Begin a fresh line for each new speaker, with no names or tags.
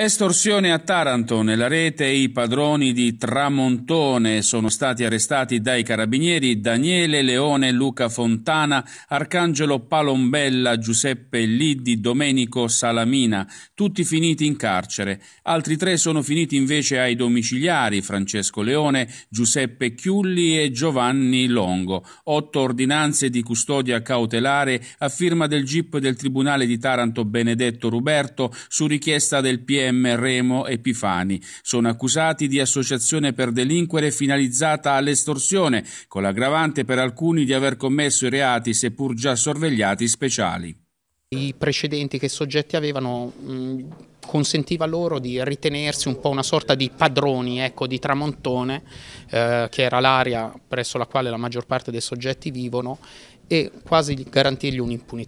Estorsione a Taranto. Nella rete i padroni di Tramontone sono stati arrestati dai carabinieri Daniele Leone, Luca Fontana, Arcangelo Palombella, Giuseppe Liddi, Domenico Salamina, tutti finiti in carcere. Altri tre sono finiti invece ai domiciliari Francesco Leone, Giuseppe Chiulli e Giovanni Longo. Otto ordinanze di custodia cautelare a firma del GIP del Tribunale di Taranto Benedetto Ruberto su richiesta del PM PM Remo e Pifani. Sono accusati di associazione per delinquere finalizzata all'estorsione, con l'aggravante per alcuni di aver commesso i reati seppur già sorvegliati speciali.
I precedenti che soggetti avevano mm, consentiva loro di ritenersi un po' una sorta di padroni ecco, di Tramontone, eh,
che era l'area presso la quale la maggior parte dei soggetti vivono, e quasi garantirgli un'impunità.